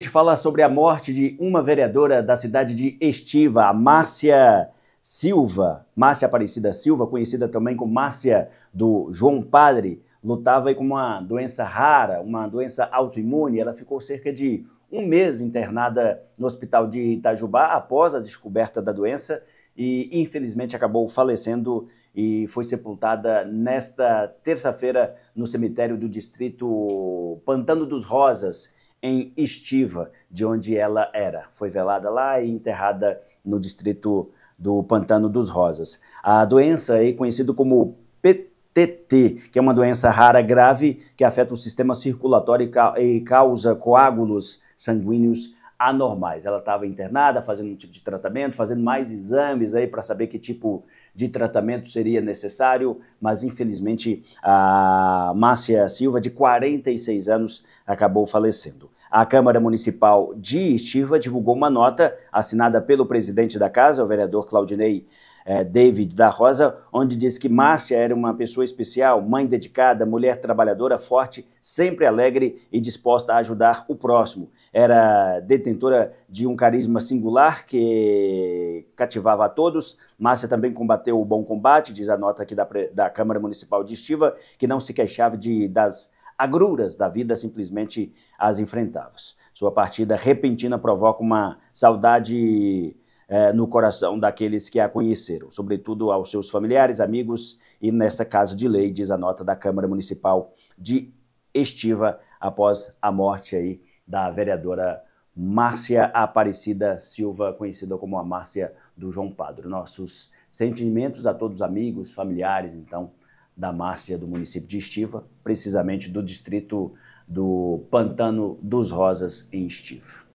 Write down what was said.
gente fala sobre a morte de uma vereadora da cidade de Estiva, a Márcia Silva. Márcia Aparecida Silva, conhecida também como Márcia do João Padre, lutava com uma doença rara, uma doença autoimune. Ela ficou cerca de um mês internada no hospital de Itajubá após a descoberta da doença e infelizmente acabou falecendo e foi sepultada nesta terça-feira no cemitério do distrito Pantano dos Rosas, em Estiva, de onde ela era. Foi velada lá e enterrada no distrito do Pantano dos Rosas. A doença é conhecida como PTT, que é uma doença rara grave que afeta o sistema circulatório e causa coágulos sanguíneos anormais. Ela estava internada, fazendo um tipo de tratamento, fazendo mais exames aí para saber que tipo de tratamento seria necessário, mas infelizmente a Márcia Silva, de 46 anos, acabou falecendo. A Câmara Municipal de Estiva divulgou uma nota assinada pelo presidente da casa, o vereador Claudinei é, David da Rosa, onde diz que Márcia era uma pessoa especial, mãe dedicada, mulher trabalhadora, forte, sempre alegre e disposta a ajudar o próximo. Era detentora de um carisma singular que cativava a todos. Márcia também combateu o bom combate, diz a nota aqui da, da Câmara Municipal de Estiva, que não se queixava de, das agruras da vida, simplesmente as enfrentava. Sua partida repentina provoca uma saudade eh, no coração daqueles que a conheceram, sobretudo aos seus familiares, amigos e nessa casa de lei, diz a nota da Câmara Municipal de Estiva, após a morte aí da vereadora Márcia Aparecida Silva, conhecida como a Márcia do João Padro. Nossos sentimentos a todos os amigos, familiares, então, da Márcia do município de Estiva, precisamente do distrito do Pantano dos Rosas, em Estiva.